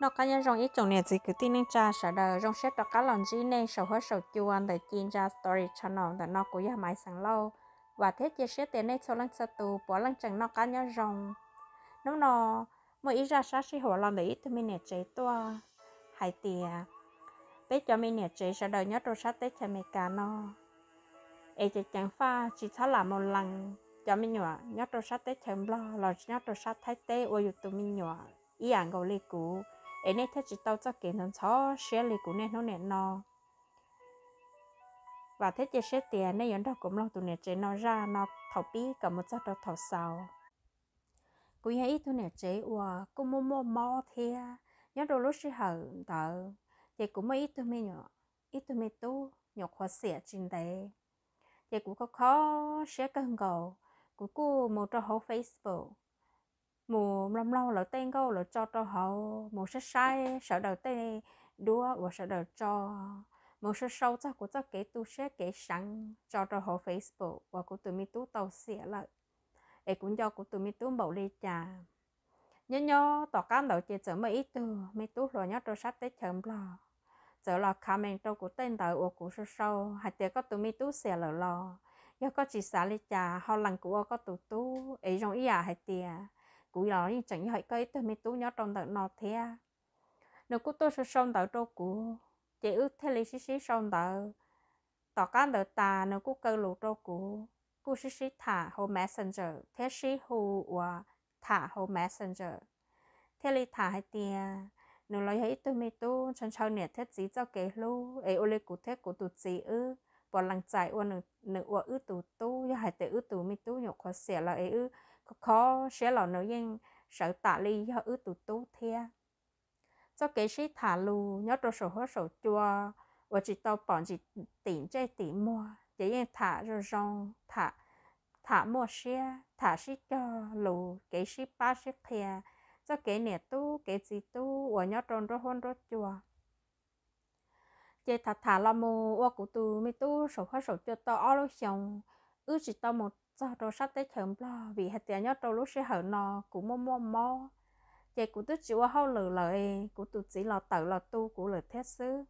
nó cá nhân rong ít trồng nè chỉ cứ tin nên cha sợ đời rong xét đó cá lòng gì nên sợ hết sợ chua ăn để chiên ra story channel, nó để nó cũng ya máy sáng lâu và thế chia sẻ tiền này cho lăng sợ tù bỏ lăng chẳng nó cá nhân rong nó nó mới ít ra sát sĩ hồ lòng để ít tụi mình nè chế to, hai tìa bé cho mình nè chế sợ đời nhớ đồ sát tết cho mình cả nó ấy chỉ chẳng pha chỉ tháo là một lần cho mình nhỏ nhớ đồ sát tết chém lo lo nhớ đồ sát thái tế ôi tụi mình nhỏ ý ảnh à, gấu lê cũ ấy nên thế chỉ tao chắc kể nó cho xe lì của nên nó nè nó và thế chỉ xe tiền nên yến đó cũng lo tụi nên chế nó ra nó thầu bí cả một giấc đầu thầu sau cú nhà ít tụi nên chế ua cú mua mua mò thia nhớ đồ lúc xí hở tờ thì cũng mấy ít tụi mình nhỏ ít tụi mình tu nhỏ hoa xỉa trên đấy thì cũng có khó xe cân cầu cũng cú một trong hố facebook mù lâm lâu là tên câu là cho cho họ mù sẽ sai sợ đầu tên đua và sợ đầu cho mù sẽ sâu cho của cho kể tu sẽ kể sẵn cho cho họ facebook và của tụi mình tú tàu xỉa lại ấy cũng do của tụi mình tú bảo ly trà nhớ nhớ tỏ cam đầu chia chở mấy từ mấy tú rồi nhớ cho sát tết chấm lò giờ là comment cho của tên đời của của sâu sâu hạt có tụi mình tú xỉa lỡ lò do có chỉ xả ly trà họ lần của có tụi tú ấy trong ý à hạt tiệc cúi đó như chẳng hỏi cây tôi mới tú nhớ trong tận nọ thế à nếu cô tôi sẽ xong tận đâu cũ chỉ ước thế lý xí xí xong tận tỏ cán tận ta nếu cô cơ lụ đâu cũ cô xí xí thả hồ messenger thế xí hồ và thả hồ messenger thế lý thả hai tia nếu lấy hết tôi mới tú chân sau nè thế chỉ cho kế lu ấy ô lê cụ thế cụ tụt gì ư bỏ lăng chạy ô nửa nửa ô ư tụt tu do hai tệ ư tụt mới tú nhục khó xẻ là ấy ư khó sẽ là nội dân sợ tạ ly do ứ tụ tú thia cho kế sĩ thả lù nhớ đồ sổ hứa sổ chua và chỉ tao bỏ chỉ tỉnh chơi tỉnh mua chỉ yên thả rồi rong thả thả mua xe thả sĩ cho lù kế sĩ ba sĩ thia cho kế nè tu kế gì tu và nhớ tròn rồi hôn rồi chua chỉ thả thả là mua và cụ tu mi tu sổ hứa sổ chua tao ở đâu xong ứ chỉ tao một cho đồ sắp tới chấm lo vì hạt tiền nhất đầu lúc sẽ hở nò cũng mò mò mò chị cũng tức chịu hao lử lời cũng tụt chỉ lo tự lo tu của lời thế xứ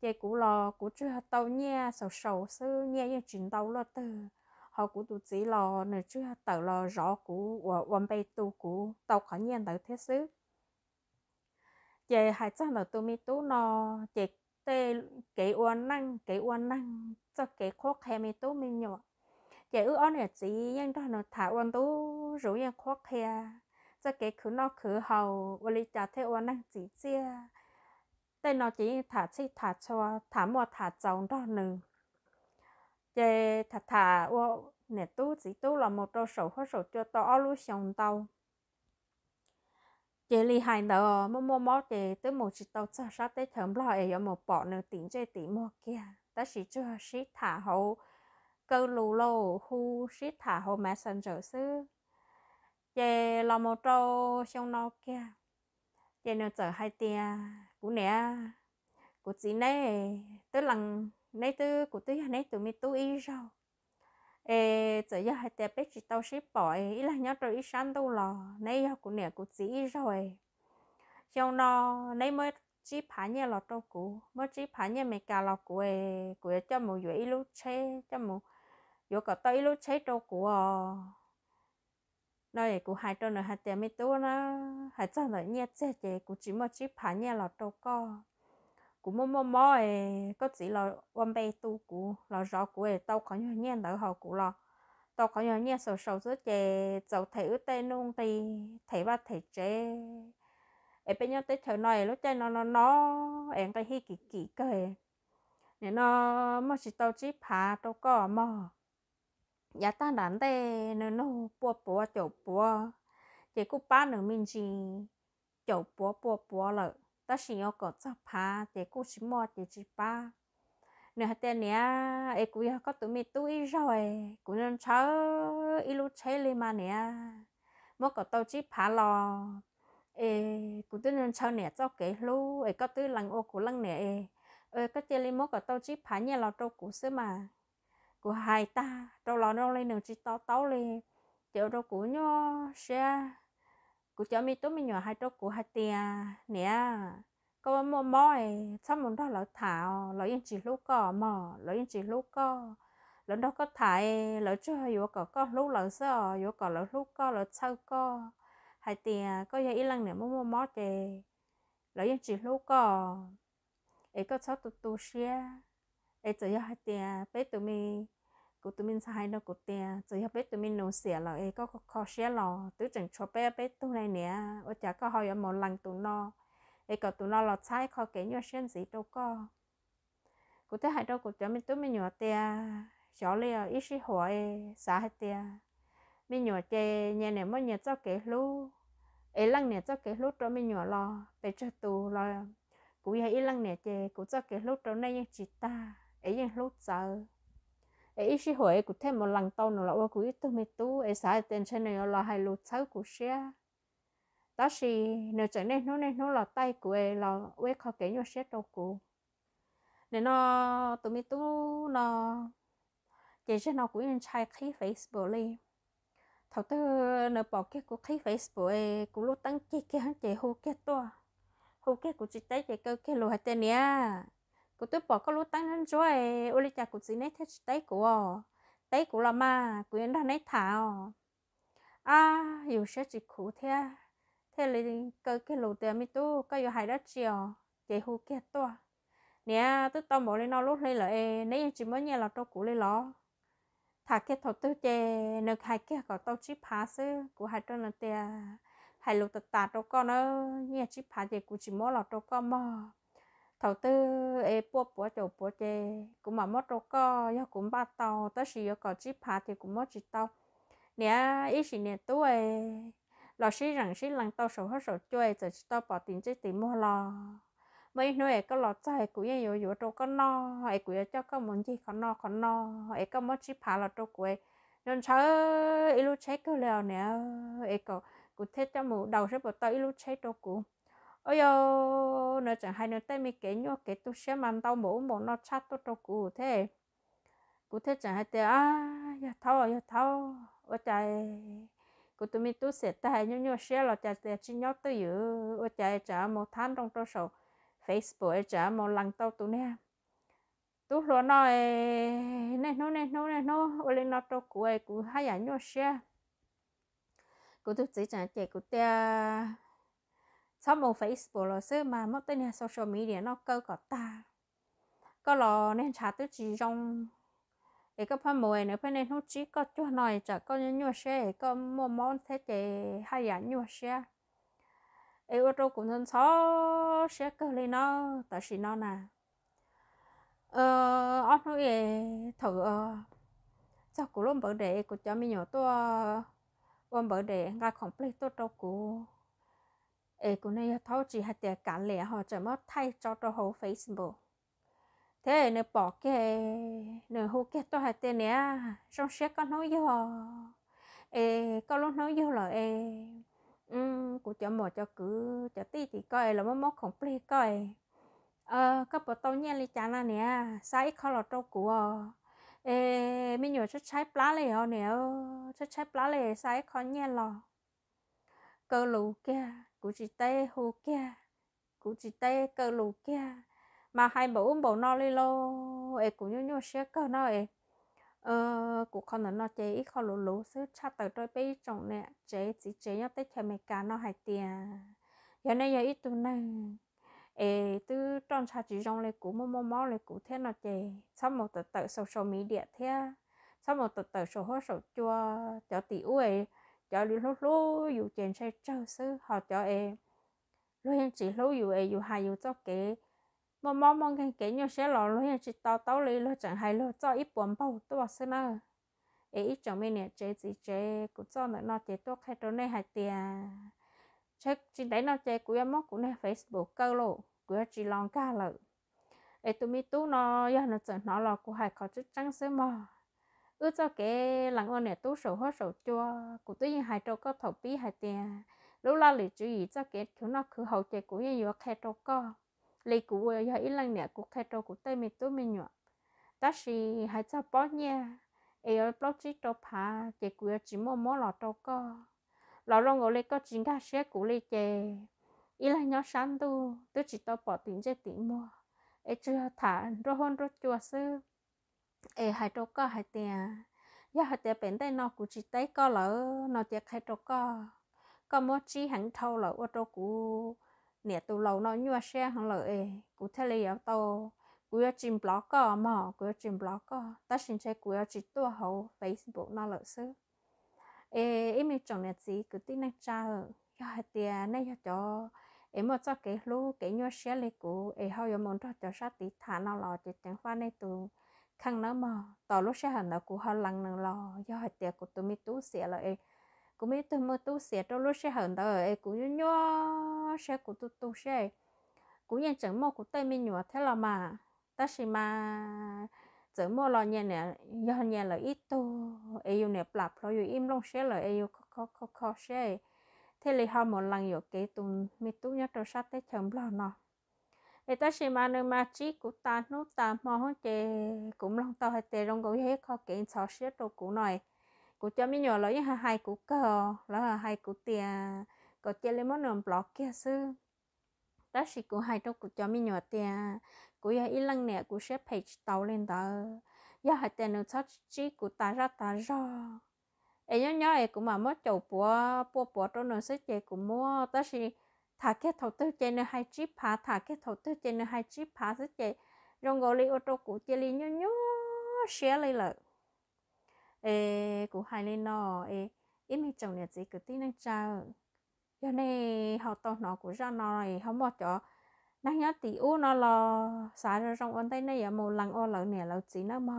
chị cũng lo cũng chưa tàu nha sầu sầu xứ nha như chuyện tàu lo từ họ cũng tụt chỉ lo nữa chưa tự lo rõ của quan bay tu của tàu khỏi nha tự thế xứ chị hãy cho là tu mi tu nó chị tê kỹ uan năng kỹ uan năng cho kỹ khó khăn mi tu mi nhọ cái ước on hệ chỉ nhưng đó nó thả quan tú rủ nhưng khoác khe cho cái cứ nó cứ hầu và lý trả thế quan năng chỉ chia tên nó chỉ thả chi thả cho thả mò thả chồng đó nữa chế thả thả ô nè tú chỉ tú là một đôi sổ hoa sổ cho to lu sòng tàu chế lý hai đó mua mua mua chế tới một chỉ tàu cho sát tới thấm lo ấy ở một bỏ nửa tiếng chế tiếng mò kia ta chỉ cho sĩ thả hậu cơ lù lô hu shit thả hồ messenger sư về lò mô trô xong nó kia về nó trở hai tia của nè của chị nè, tới lần này tư của tôi này tụi mi tu y rồi ê trở giờ hai tia biết chị tao ship bỏ ý là nhớ rồi ý sáng đâu lò này của nè của chị rồi xong nó này mới chỉ phá nhà lọt đâu cũ mới chỉ phá nhà mấy cả lọt của của cho một dễ lúc che cho một vô cả tay lúc cháy trâu của nơi của hai to nữa hai tiền mi tú nó hai trăm nữa nhét che che, của chỉ một chiếc phá nhẹ là trâu co của mò mò mò ấy có chỉ là quan bê tu của là rõ của ấy tao có nhiều nhẹ đỡ họ của là tao có nhiều nhẹ sầu sầu rất che, cháu thấy ướt tay nung thì thấy ba thấy che, ấy bây giờ tới thời này lúc chơi nó nó nó em cái hi kỳ kỳ cười nên nó mà chỉ tao chỉ phá trâu co à, mò nhà ta đàn tê nó nó bùa bùa chậu bùa chỉ có ba nữa mình chỉ chậu bùa bùa bùa lợ ta chỉ yêu có chấp phá chỉ có chỉ mua chỉ chỉ ba nè hạt tiền nè ấy cũng có tụi mình tuổi rồi cũng nên cháu ilu chơi lên mà nè mỗi có tàu chỉ phá lò ấy cũng tụi nên cháu nè cho kể lu ấy có tụi lăng ô cũng lăng nè ấy có chơi lên mỗi có tàu chỉ phá nhà lò trâu cũng xem mà của hai ta đâu lo đâu lên đường chỉ to tao lên chỗ đâu của nhau xe của cho mi tốt mi nhỏ hai chỗ của hai tia nè có mò mò xong muốn đó là thảo lỡ yên chỉ lúc có mò lỡ yên chỉ lúc có lỡ đâu có thải lỡ chưa vô có có lúc lỡ sợ vô có lỡ lúc có lỡ sau có hai tia có gì ít lần nữa mò mò mò chè lỡ yên chỉ lúc có ấy có sao tụt tụt xe ấy chỉ hai tia bé tụi mi กูตัวมินสายเรากูเตียจะยับเป็ดตัวมินโนเสียเราเอก็คอเชียรอตัวจังชัวเป็ดเป็ดตัวในเนี้ยว่าจะก็หอยมอลังตัวนอ เอก็ตัวนอเราใช้คอเกี่ยวเช่นสีตัวก็กูจะหายตัวกูจะมินตัวมินหยัวเตียชอเลยอีสิหัวเอสาเตียมินหยัวเจเนี่ยเนี่ยมันเนี่ยเจ้าเก๋ลูเอลังเนี่ยเจ้าเก๋ลูตัวมินหยัวรอไปเจ้าตัวรอกูอยากอีลังเนี่ยเจกูเจ้าเก๋ลูตัวในยังจิตตาเอยังลูเจอ ấy sĩ hội cũng thêm một lần tàu nó là ô cũng tôi mới tu ấy xã tên trên này là hai lô sáu của xe đó thì nếu chẳng nên nó nên nó là tay của ấy là quê khó kể nhau xe đâu của nên nó tôi mới tu nó chỉ cho nó cũng trai khí facebook đi thầu tư nó bỏ cái của khí facebook ấy cũng lúc tăng kia kia hắn chỉ hô kia to hô kia của chị tay chỉ kêu kia lô hai tên nha cụ tôi bỏ có lúa tăng lên rồi e, ô lê chả cụ gì nấy thế tay cụ à tay cụ là mà cụ yên đang nấy thảo à dù sẽ chỉ khổ thế thế là cơ cái lúa tiền mi tu có yêu hại đó chiều chạy hú kia to nè tôi tao bỏ lên nó lốt lên là ê e, nấy chỉ mới nhà là tao cụ lên ló thả cái thọ tôi chè nực hại kia có tao chip phá sư cụ hai tôi là tiền hại lúa tạt tạt đâu con ơ, nhà chip phá chè cụ chỉ mới là đâu con mà thầu tư e bố bố chỗ bố chê cũng mà mất rồi có yo cũng bắt tàu tất sĩ yo có chỉ phá thì cũng mất chỉ tàu nè ý sĩ nè tu e lò sĩ rằng sĩ lăng tàu sổ hết sổ chơi rồi chỉ tàu bỏ tiền chơi tiền mua lò mấy nơi có lò chạy cũng như yo yo đâu có no ai cũng cho có muốn gì có no có no ai có mất chỉ phá là đâu cũng nên sợ ilu chơi cứ leo nè ai có cũng thế cho mù đầu sẽ bỏ tàu ilu chơi đâu cũng ôi yo nó chẳng hay nó tay mi kế nhau kế tu xe mặn tao mổ mổ nó chát tôi đâu cụ thế cụ thế chẳng hay thế à ya thao ya thao ôi trời cụ tụi mi tu sẽ tay nhau nhau xe là chả chả chỉ nhau tới giờ ôi trời chả một tháng trong tôi sầu Facebook chả một lần tao tụi nè tu lo nói nè nô nè nô nè nô, ôi lên nó tôi cụ ấy cụ hay nhau xe cụ tu chỉ chẳng chạy cụ ta sau một Facebook là sư mà mất tên social media nó cơ có ta có lo nên trả tới chỉ trong để có phần mồi nữa phải nên không chỉ có chỗ này chả có những nhiều xe có mua món thế chế hay là nhiều xe ấy ô tô cũng thân sáu xe cơ lên nó tại vì nó nè ờ ông nói thử ờ cho cũng luôn bởi để, của cho mình nhỏ tôi vấn đề ngay complete tôi đâu cũng ê, cũng nên thấu chỉ hạt tiền cả lẻ họ chỉ mất thay cho cho hồ Facebook thế nên bỏ cái nên hồ cái tôi hạt tiền nè trong xe có nói với họ ấy có lúc nói với là ấy um của cho mò cho cứ cho tí thì coi là mất mất không play coi ờ các bộ tàu nha li chán là nè sai khó là trâu của ờ. ê mình nhớ chất trái plá lề họ ờ nè ờ, chất trái plá lề sai khó nhẹ lọ, cơ lù kia cú chỉ tê hồ kia cú chỉ tê cơ lù kia mà hai bộ ông bộ nó đi lô ấy cũng như nhau xe cơ nó ấy ờ cụ con nó nó chế ít con lù lù sứ cha tới đôi bây chồng nè chế chỉ chế nhau tới chơi mày cá nó hai tiền giờ này giờ ít tụi này ê từ trong cha chỉ trong lấy cú mò mò mò lấy cú thế nó chè sau một tờ tờ social media thế sau một tờ tờ sổ hỗ sổ chua cho tỷ uế cho lưu lúc lúc dù chuyện sẽ trâu sư họ cho em lúc hiện chỉ lúc dù em dù hai dù cho kế mà mong mong cái kế nhau sẽ lo lúc hiện chỉ tao tao lấy lúc chẳng hay lúc cho ít buồn bao tôi bảo sư nữa ấy ít chẳng mình nè chế gì chế cũng cho nó nó chế tốt hay trốn này hay tiền chắc chỉ đấy nó chế của em móc của này Facebook cơ lộ của chỉ lòng ca lợi ấy tụi mi tú nó giờ nó chẳng nó lo của hai khó chức trắng sớm mà ước cho cái lăng ôn này tú sổ hết sổ chua cụ tôi hai trâu có thầu bí hai tiền lúc lo lì chú ý cho cái chúng nó cứ hậu chế của nhiều khai trâu co lì cụ giờ ít lăng này cụ khai trâu cụ tây mình tú mình nhọ ta xì hai cho bó nha ai ở bó chỉ trâu phá chế cụ chỉ mua mua lò trâu co lò rong ngồi lì có chính cả xe của lì chế ít lần nhỏ sáng tu tôi chỉ tao bỏ tiền chế tiền mua ai chưa thả rồi hôn rồi chua xưa ê hai trâu có hai tiền giờ hai tiền bên đây nó cũng chỉ tay có lỡ nó tiền hai trâu có có mỗi chỉ hàng thâu lỡ ô trâu cũ, nè tụ lâu nó nhua xe hàng lỡ ê cũng thế là yếu tàu cũng yếu chìm block có mà cũng yếu chìm block có ta xin chơi cũng yếu chỉ tua hậu facebook nó lỡ xứ ê em mình chọn nè gì cứ tin anh cha giờ hai tiền này giờ cho em mà cho cái lú cái nhua xe này cũng ê hao giờ muốn cho cho sát tí thả nó lò chỉ tiếng phan này tụ khăn nó mà tao lúc sẽ hẳn là cũng hơi lăng nàng lo do hạt tiệc của tôi mi tú xỉa lại cũng biết tôi mi tú xỉa trong lúc sẽ hẳn đó em cũng nhớ nhớ sẽ của tôi tú sẽ cũng như chẳng mò của tây mi nhọ thế là mà ta xem mà chẳng mò lo nhẹ nè do nhẹ là ít tu em yêu nè plap rồi yêu im long sẽ là em yêu khó khó khó sẽ thế là họ một lần yêu cái tụi mi tú nhớ trong sát tới chấm lo nó e shi xem anh mà chỉ của ta nút ta mò hết chè cũng lòng tao hết chè lòng gối hết khó kiện xỏ xiết đồ cũ này của cho mấy nhỏ lấy hai của cờ là hai của tiền có chơi lên món nồng block kia sư ta shi của hai trong của cho mi nhỏ tiền của ya ít lần nè của xếp page tàu lên đó ya hai tiền nó chắc chỉ của ta ra ta ra em nhớ nhớ em cũng mà mất chầu búa búa búa trong nó sẽ chơi cũng mua ta chỉ thả cái thầu tư trên nơi hai chip phá thả cái thầu tư trên nơi hai chip phá rất chạy rong gò li ô tô cũ chế li nhớ nhớ xe li lợ ê cũ hai lên nọ ê ít mi chồng nhà gì cứ tin năng chào giờ này họ to nó của ra nó này không bỏ cho năng nhớ tí u nó lo xả ra trong ôn tay này giờ một lần ô lợ nè lợ chỉ nó mà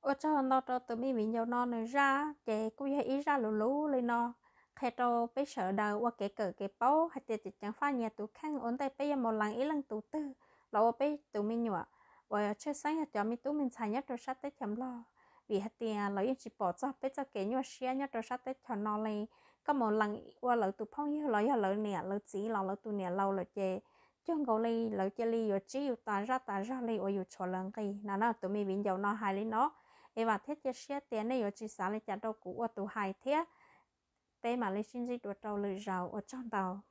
ô cho nó cho tụi mi mình nhau nó này ra chạy cũng hay ý ra lù lù lên nó Pedro bây giờ đời qua kể cờ kể bao hay tiệt tiệt chẳng pha nhà tụ khăn ổn tay bây giờ một lần ý lần tụ tư lâu bây tụ mình nhọ và chơi sáng nhà cho mình tụ mình xài nhất rồi sát tới chấm lo vì hạt tiệt lấy yên chỉ bỏ cho bây giờ kể nhọ xe nhất rồi sát tới cho nó lên có một lần qua lỡ tụ phong như lỡ giờ lỡ nè lỡ chỉ lỡ lỡ tụ nè lâu lỡ chê chung gấu li lỡ chê li rồi chỉ yêu tàn ra ta ra li rồi yêu cho lần kỳ nào nào tụi mình biến dầu nó hài lên nó em và thiết chia sẻ tiền này rồi chỉ sáng lên chặt đâu cũ ở tụ hài thiết bé mà lấy sinh dịch đuổi tàu lưỡi rào ở trong tàu